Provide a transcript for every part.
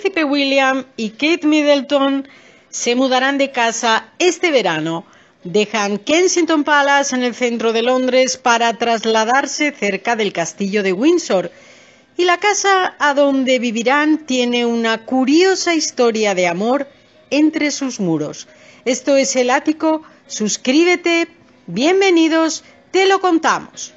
príncipe William y Kate Middleton se mudarán de casa este verano. Dejan Kensington Palace en el centro de Londres para trasladarse cerca del castillo de Windsor. Y la casa a donde vivirán tiene una curiosa historia de amor entre sus muros. Esto es el ático. Suscríbete. Bienvenidos. Te lo contamos.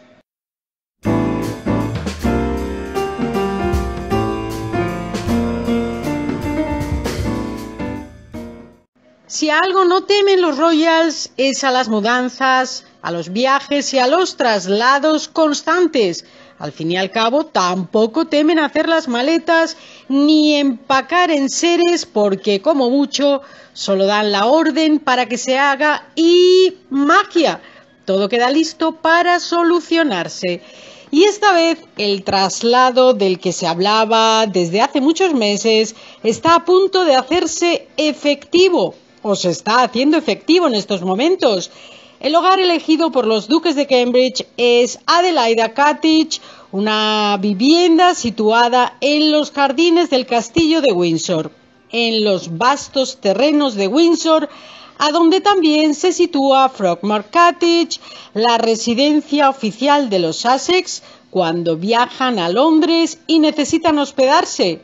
Si algo no temen los Royals es a las mudanzas, a los viajes y a los traslados constantes. Al fin y al cabo, tampoco temen hacer las maletas ni empacar en seres porque, como mucho, solo dan la orden para que se haga y magia. Todo queda listo para solucionarse. Y esta vez el traslado del que se hablaba desde hace muchos meses está a punto de hacerse efectivo. ¿Os está haciendo efectivo en estos momentos. El hogar elegido por los duques de Cambridge es Adelaida Cottage, una vivienda situada en los jardines del castillo de Windsor, en los vastos terrenos de Windsor, a donde también se sitúa Frogmore Cottage, la residencia oficial de los Sussex, cuando viajan a Londres y necesitan hospedarse.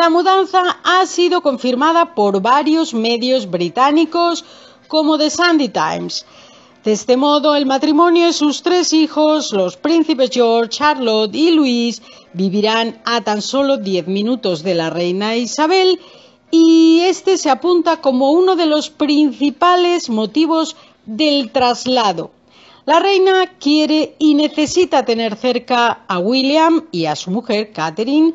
La mudanza ha sido confirmada por varios medios británicos como The Sunday Times. De este modo, el matrimonio y sus tres hijos, los príncipes George, Charlotte y Luis, vivirán a tan solo 10 minutos de la reina Isabel y este se apunta como uno de los principales motivos del traslado. La reina quiere y necesita tener cerca a William y a su mujer, Catherine,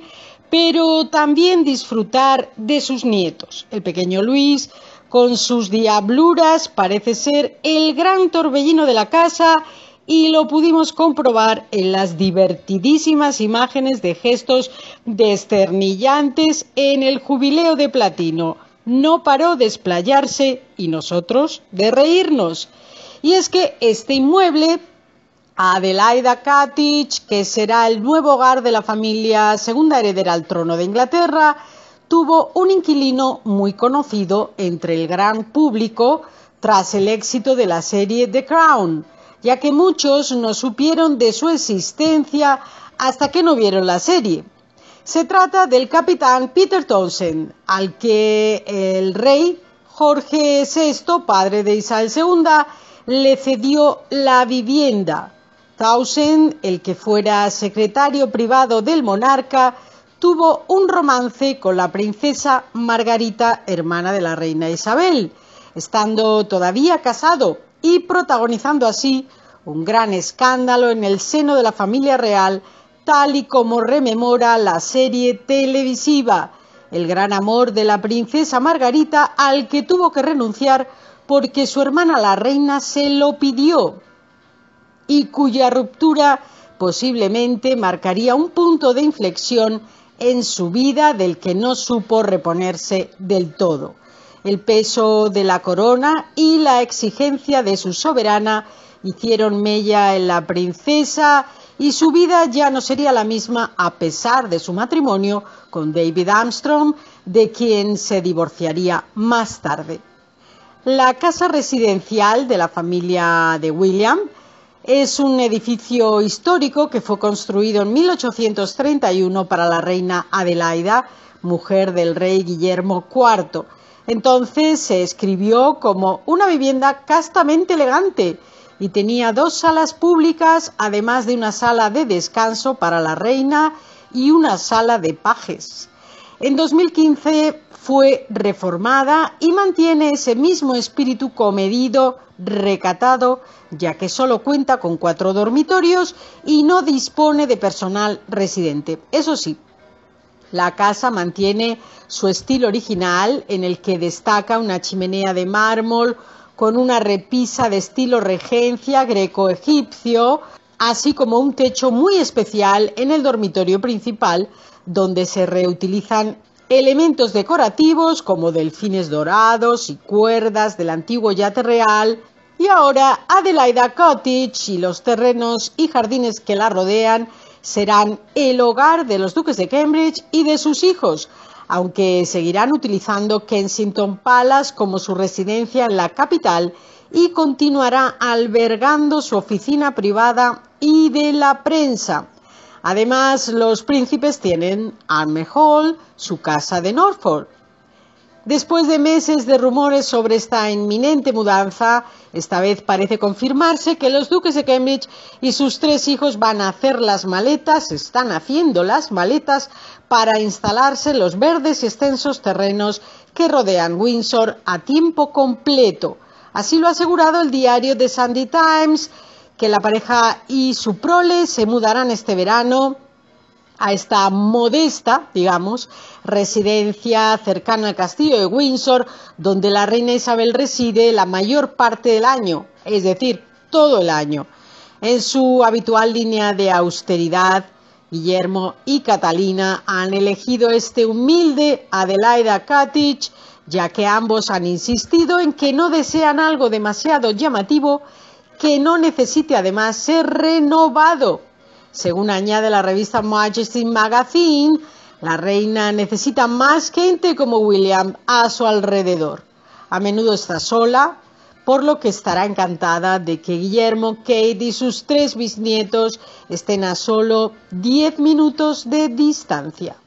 pero también disfrutar de sus nietos. El pequeño Luis, con sus diabluras, parece ser el gran torbellino de la casa y lo pudimos comprobar en las divertidísimas imágenes de gestos desternillantes en el jubileo de platino. No paró de explayarse y nosotros de reírnos. Y es que este inmueble Adelaida Katic, que será el nuevo hogar de la familia segunda heredera al trono de Inglaterra, tuvo un inquilino muy conocido entre el gran público tras el éxito de la serie The Crown, ya que muchos no supieron de su existencia hasta que no vieron la serie. Se trata del capitán Peter Townsend, al que el rey Jorge VI, padre de Isabel II, le cedió la vivienda Tausend, el que fuera secretario privado del monarca, tuvo un romance con la princesa Margarita, hermana de la reina Isabel, estando todavía casado y protagonizando así un gran escándalo en el seno de la familia real, tal y como rememora la serie televisiva, el gran amor de la princesa Margarita al que tuvo que renunciar porque su hermana la reina se lo pidió y cuya ruptura posiblemente marcaría un punto de inflexión en su vida del que no supo reponerse del todo. El peso de la corona y la exigencia de su soberana hicieron mella en la princesa y su vida ya no sería la misma a pesar de su matrimonio con David Armstrong, de quien se divorciaría más tarde. La casa residencial de la familia de William es un edificio histórico que fue construido en 1831 para la reina Adelaida, mujer del rey Guillermo IV. Entonces se escribió como una vivienda castamente elegante y tenía dos salas públicas, además de una sala de descanso para la reina y una sala de pajes. En 2015 fue reformada y mantiene ese mismo espíritu comedido, recatado, ya que solo cuenta con cuatro dormitorios y no dispone de personal residente. Eso sí, la casa mantiene su estilo original en el que destaca una chimenea de mármol con una repisa de estilo regencia greco-egipcio, así como un techo muy especial en el dormitorio principal, donde se reutilizan elementos decorativos como delfines dorados y cuerdas del antiguo yate real, y ahora Adelaida Cottage y los terrenos y jardines que la rodean serán el hogar de los duques de Cambridge y de sus hijos, aunque seguirán utilizando Kensington Palace como su residencia en la capital y continuará albergando su oficina privada y de la prensa. Además, los príncipes tienen Arme Hall, su casa de Norfolk. Después de meses de rumores sobre esta inminente mudanza, esta vez parece confirmarse que los duques de Cambridge y sus tres hijos van a hacer las maletas, están haciendo las maletas para instalarse en los verdes y extensos terrenos que rodean Windsor a tiempo completo. Así lo ha asegurado el diario The Sunday Times, que la pareja y su prole se mudarán este verano a esta modesta, digamos, residencia cercana al castillo de Windsor, donde la reina Isabel reside la mayor parte del año, es decir, todo el año. En su habitual línea de austeridad, Guillermo y Catalina han elegido este humilde Adelaida Cottage ya que ambos han insistido en que no desean algo demasiado llamativo que no necesite además ser renovado. Según añade la revista Majesty Magazine, la reina necesita más gente como William a su alrededor. A menudo está sola, por lo que estará encantada de que Guillermo, Kate y sus tres bisnietos estén a solo 10 minutos de distancia.